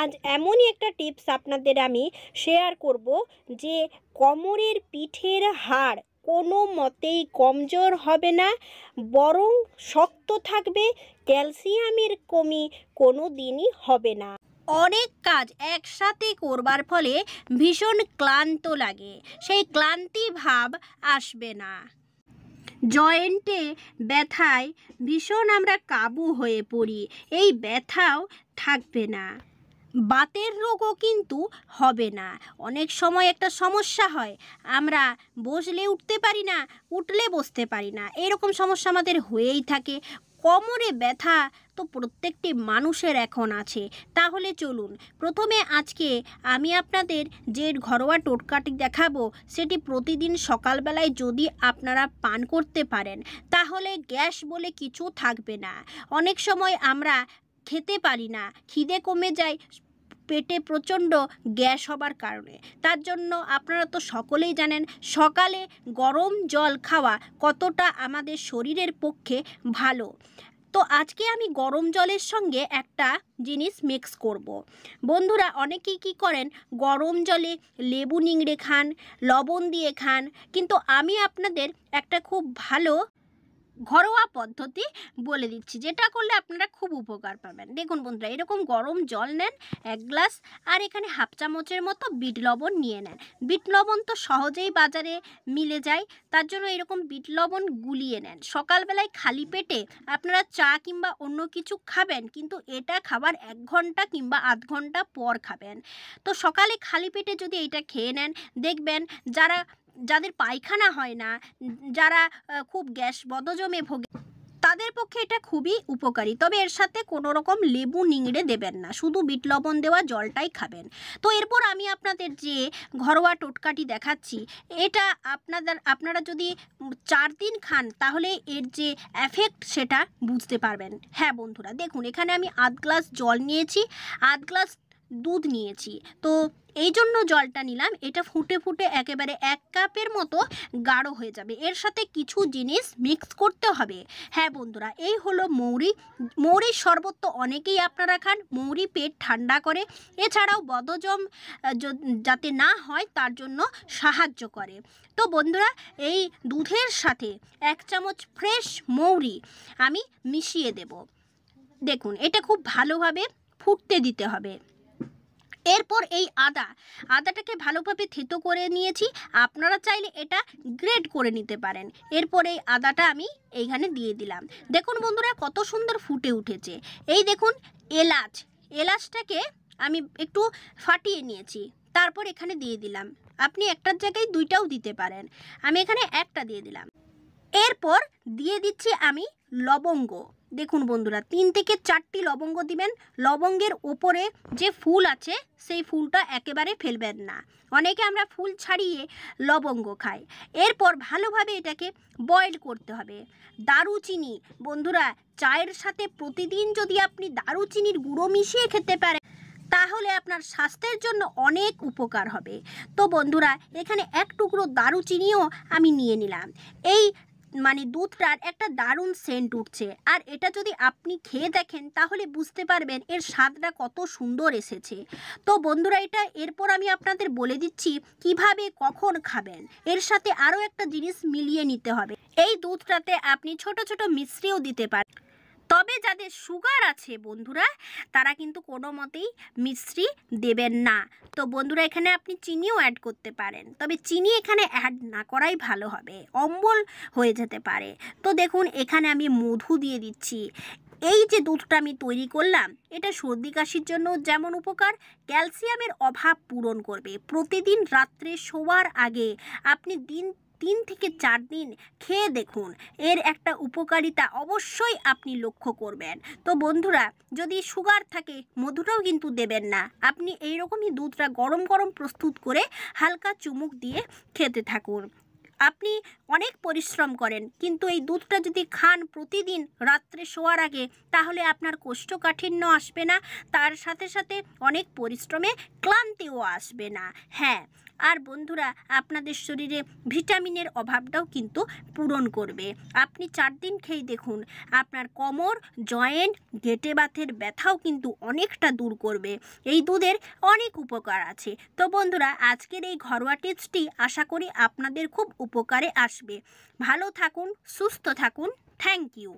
আজ এমনই একটা টিপস আপনাদের আমি শেয়ার করব যে কোমরের পিঠের হাড় কোনো মতেই কমজোর হবে না বরং শক্ত থাকবে ক্যালসিয়ামের কমি কোনো দিনই হবে না অনেক কাজ একসাথে করবার ফলে ভীষণ ক্লান্ত লাগে সেই ক্লান্তি ভাব আসবে না জয়েন্টে ব্যথায় ভীষণ আমরা কাবু হয়ে পড়ি এই ব্যথাও থাকবে না বাতের রোগও কিন্তু হবে না অনেক সময় একটা সমস্যা হয় আমরা বসলে উঠতে পারি না উঠলে বসতে পারি না এরকম সমস্যা আমাদের হয়েই থাকে কোমরে ব্যথা তো প্রত্যেকটি মানুষের এখন আছে তাহলে চলুন প্রথমে আজকে আমি আপনাদের যে ঘরোয়া টোটকাটি দেখাবো সেটি প্রতিদিন সকালবেলায় যদি আপনারা পান করতে পারেন তাহলে গ্যাস বলে কিছু থাকবে না অনেক সময় আমরা খেতে পারি না খিদে কমে যায় পেটে প্রচণ্ড গ্যাস হবার কারণে তার জন্য আপনারা তো সকলেই জানেন সকালে গরম জল খাওয়া কতটা আমাদের শরীরের পক্ষে ভালো তো আজকে আমি গরম জলের সঙ্গে একটা জিনিস মিক্স করব। বন্ধুরা অনেকেই কি করেন গরম জলে লেবু নিংড়ে খান লবণ দিয়ে খান কিন্তু আমি আপনাদের একটা খুব ভালো ঘরোয়া পদ্ধতি বলে দিচ্ছি যেটা করলে আপনারা খুব উপকার পাবেন দেখুন বন্ধুরা এরকম গরম জল নেন এক গ্লাস আর এখানে হাফ চামচের মতো বিট লবণ নিয়ে নেন বিট লবণ তো সহজেই বাজারে মিলে যায় তার জন্য এরকম বিট লবণ গুলিয়ে নেন সকালবেলায় খালি পেটে আপনারা চা কিংবা অন্য কিছু খাবেন কিন্তু এটা খাবার এক ঘন্টা কিংবা আধ ঘন্টা পর খাবেন তো সকালে খালি পেটে যদি এটা খেয়ে নেন দেখবেন যারা যাদের পায়খানা হয় না যারা খুব গ্যাস বদজমে ভোগে তাদের পক্ষে এটা খুবই উপকারী তবে এর সাথে কোনো রকম লেবু নিংড়ে দেবেন না শুধু বিট লবণ দেওয়া জলটাই খাবেন তো এরপর আমি আপনাদের যে ঘরোয়া টোটকাটি দেখাচ্ছি এটা আপনাদের আপনারা যদি চার দিন খান তাহলে এর যে এফেক্ট সেটা বুঝতে পারবেন হ্যাঁ বন্ধুরা দেখুন এখানে আমি আধ গ্লাস জল নিয়েছি আধ গ্লাস দুধ নিয়েছি তো এই জন্য জলটা নিলাম এটা ফুটে ফুটে একেবারে এক কাপের মতো গাঢ় হয়ে যাবে এর সাথে কিছু জিনিস মিক্স করতে হবে হ্যাঁ বন্ধুরা এই হলো মৌরি মৌরির শরবত তো অনেকেই আপনারা খান মৌরি পেট ঠান্ডা করে এছাড়াও বদজম যাতে না হয় তার জন্য সাহায্য করে তো বন্ধুরা এই দুধের সাথে এক চামচ ফ্রেশ মৌরি আমি মিশিয়ে দেব দেখুন এটা খুব ভালোভাবে ফুটতে দিতে হবে এরপর এই আদা আদাটাকে ভালোভাবে থেতো করে নিয়েছি আপনারা চাইলে এটা গ্রেড করে নিতে পারেন এরপর এই আদাটা আমি এইখানে দিয়ে দিলাম দেখুন বন্ধুরা কত সুন্দর ফুটে উঠেছে এই দেখুন এলাচ এলাচটাকে আমি একটু ফাটিয়ে নিয়েছি তারপর এখানে দিয়ে দিলাম আপনি একটার জায়গায় দুইটাও দিতে পারেন আমি এখানে একটা দিয়ে দিলাম এরপর দিয়ে দিচ্ছি আমি লবঙ্গ দেখুন বন্ধুরা তিন থেকে চারটি লবঙ্গ দিবেন লবঙ্গের ওপরে যে ফুল আছে সেই ফুলটা একেবারে ফেলবেন না অনেকে আমরা ফুল ছাড়িয়ে লবঙ্গ খাই এরপর ভালোভাবে এটাকে বয়েল করতে হবে দারুচিনি বন্ধুরা চায়ের সাথে প্রতিদিন যদি আপনি দারুচিনির গুঁড়ো মিশিয়ে খেতে পারেন তাহলে আপনার স্বাস্থ্যের জন্য অনেক উপকার হবে তো বন্ধুরা এখানে এক টুকরো দারুচিনিও আমি নিয়ে নিলাম এই মানে দুধটার একটা দারুণ সেন্ট উঠছে আর এটা যদি আপনি খেয়ে দেখেন তাহলে বুঝতে পারবেন এর স্বাদটা কত সুন্দর এসেছে তো বন্ধুরা এটা এরপর আমি আপনাদের বলে দিচ্ছি কিভাবে কখন খাবেন এর সাথে আরও একটা জিনিস মিলিয়ে নিতে হবে এই দুধটাতে আপনি ছোট ছোট মিশ্রিও দিতে পারেন তবে যাদের সুগার আছে বন্ধুরা তারা কিন্তু কোনো মতেই মিশ্রি দেবেন না তো বন্ধুরা এখানে আপনি চিনিও অ্যাড করতে পারেন তবে চিনি এখানে অ্যাড না করাই ভালো হবে অম্বল হয়ে যেতে পারে তো দেখুন এখানে আমি মধু দিয়ে দিচ্ছি এই যে দুধটা আমি তৈরি করলাম এটা সর্দি কাশির জন্য যেমন উপকার ক্যালসিয়ামের অভাব পূরণ করবে প্রতিদিন রাত্রে শোয়ার আগে আপনি দিন তিন থেকে চার দিন খেয়ে দেখুন এর একটা উপকারিতা অবশ্যই আপনি লক্ষ্য করবেন তো বন্ধুরা যদি সুগার থাকে মধুটাও কিন্তু দেবেন না আপনি এই এইরকমই দুধটা গরম গরম প্রস্তুত করে হালকা চুমুক দিয়ে খেতে থাকুন আপনি অনেক পরিশ্রম করেন কিন্তু এই দুধটা যদি খান প্রতিদিন রাত্রে শোয়ার আগে তাহলে আপনার কোষ্ঠকাঠিন্য আসবে না তার সাথে সাথে অনেক পরিশ্রমে ক্লান্তিও আসবে না হ্যাঁ আর বন্ধুরা আপনাদের শরীরে ভিটামিনের অভাবটাও কিন্তু পূরণ করবে আপনি চার দিন খেয়ে দেখুন আপনার কোমর জয়েন্ট গেটে বাথের ব্যথাও কিন্তু অনেকটা দূর করবে এই দুধের অনেক উপকার আছে তো বন্ধুরা আজকের এই ঘরোয়া টিপসটি আশা করি আপনাদের খুব উপকারে আসবে ভালো থাকুন সুস্থ থাকুন থ্যাংক ইউ